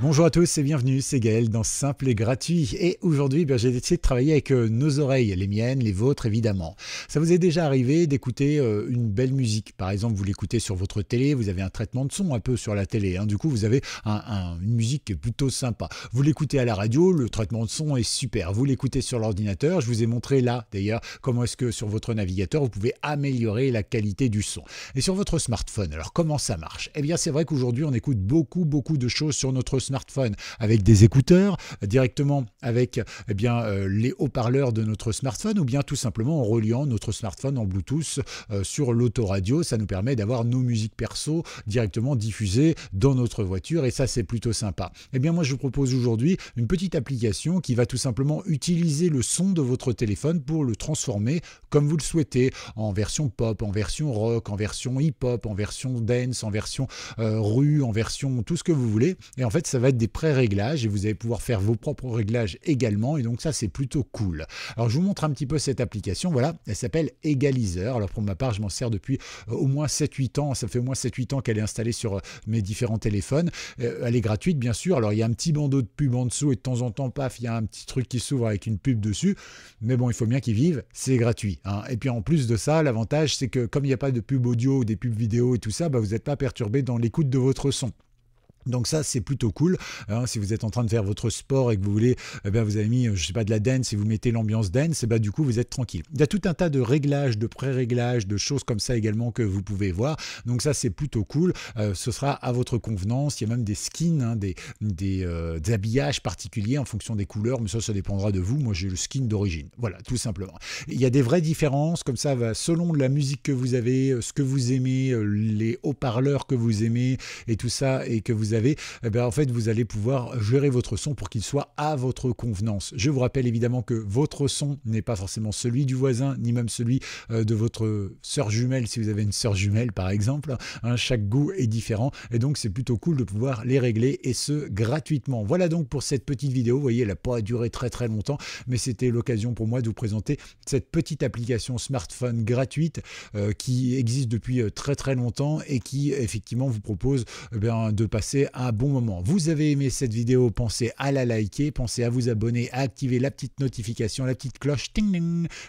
Bonjour à tous et bienvenue, c'est Gaël dans Simple et Gratuit. Et aujourd'hui, ben, j'ai décidé de travailler avec euh, nos oreilles, les miennes, les vôtres évidemment. Ça vous est déjà arrivé d'écouter euh, une belle musique. Par exemple, vous l'écoutez sur votre télé, vous avez un traitement de son un peu sur la télé. Hein. Du coup, vous avez une musique qui est plutôt sympa. Vous l'écoutez à la radio, le traitement de son est super. Vous l'écoutez sur l'ordinateur, je vous ai montré là d'ailleurs comment est-ce que sur votre navigateur, vous pouvez améliorer la qualité du son. Et sur votre smartphone, alors comment ça marche Eh bien, c'est vrai qu'aujourd'hui, on écoute beaucoup, beaucoup de choses sur notre smartphone avec des écouteurs, directement avec eh bien, euh, les haut-parleurs de notre smartphone, ou bien tout simplement en reliant notre smartphone en Bluetooth euh, sur l'autoradio. Ça nous permet d'avoir nos musiques perso directement diffusées dans notre voiture, et ça c'est plutôt sympa. Et eh bien moi je vous propose aujourd'hui une petite application qui va tout simplement utiliser le son de votre téléphone pour le transformer comme vous le souhaitez, en version pop, en version rock, en version hip-hop, en version dance, en version euh, rue, en version tout ce que vous voulez. Et en fait, ça va être des pré-réglages et vous allez pouvoir faire vos propres réglages également. Et donc ça, c'est plutôt cool. Alors je vous montre un petit peu cette application. Voilà, elle s'appelle Egalizer. Alors pour ma part, je m'en sers depuis euh, au moins 7-8 ans. Ça fait au moins 7-8 ans qu'elle est installée sur euh, mes différents téléphones. Euh, elle est gratuite, bien sûr. Alors il y a un petit bandeau de pub en dessous et de temps en temps, paf, il y a un petit truc qui s'ouvre avec une pub dessus. Mais bon, il faut bien qu'ils vivent. C'est gratuit. Hein. Et puis en plus de ça, l'avantage, c'est que comme il n'y a pas de pub audio ou des pubs vidéo et tout ça, bah, vous n'êtes pas perturbé dans l'écoute de votre son. Donc ça, c'est plutôt cool. Hein. si vous êtes en train de faire votre sport et que vous voulez, eh bien, vous avez mis, euh, je sais pas, de la dance, si vous mettez l'ambiance dance, et eh ben, du coup, vous êtes tranquille. Il y a tout un tas de réglages, de pré-réglages, de choses comme ça également que vous pouvez voir. Donc ça, c'est plutôt cool. Euh, ce sera à votre convenance. Il y a même des skins, hein, des, des, euh, des, habillages particuliers en fonction des couleurs, mais ça, ça dépendra de vous. Moi, j'ai le skin d'origine. Voilà, tout simplement. Il y a des vraies différences, comme ça, selon la musique que vous avez, ce que vous aimez, les haut-parleurs que vous aimez, et tout ça, et que vous avez eh bien, en fait, vous allez pouvoir gérer votre son pour qu'il soit à votre convenance. Je vous rappelle évidemment que votre son n'est pas forcément celui du voisin, ni même celui euh, de votre sœur jumelle, si vous avez une sœur jumelle par exemple. Hein. chaque goût est différent et donc c'est plutôt cool de pouvoir les régler et ce gratuitement. Voilà donc pour cette petite vidéo. Vous voyez, elle n'a pas duré très très longtemps, mais c'était l'occasion pour moi de vous présenter cette petite application smartphone gratuite euh, qui existe depuis euh, très très longtemps et qui effectivement vous propose eh de passer un bon moment. Vous avez aimé cette vidéo, pensez à la liker, pensez à vous abonner, à activer la petite notification, la petite cloche,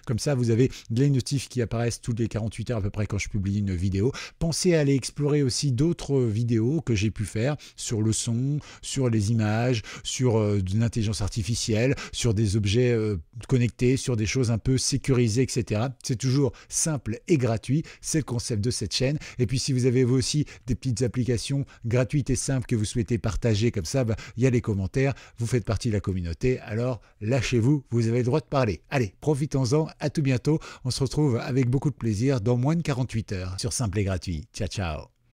comme ça vous avez les notifs qui apparaissent toutes les 48 heures à peu près quand je publie une vidéo. Pensez à aller explorer aussi d'autres vidéos que j'ai pu faire sur le son, sur les images, sur euh, de l'intelligence artificielle, sur des objets euh, connectés, sur des choses un peu sécurisées, etc. C'est toujours simple et gratuit, c'est le concept de cette chaîne. Et puis si vous avez aussi des petites applications gratuites et simples, que vous souhaitez partager, comme ça, bah, il y a les commentaires, vous faites partie de la communauté, alors lâchez-vous, vous avez le droit de parler. Allez, profitons-en, à tout bientôt, on se retrouve avec beaucoup de plaisir dans moins de 48 heures sur Simple et Gratuit. Ciao, ciao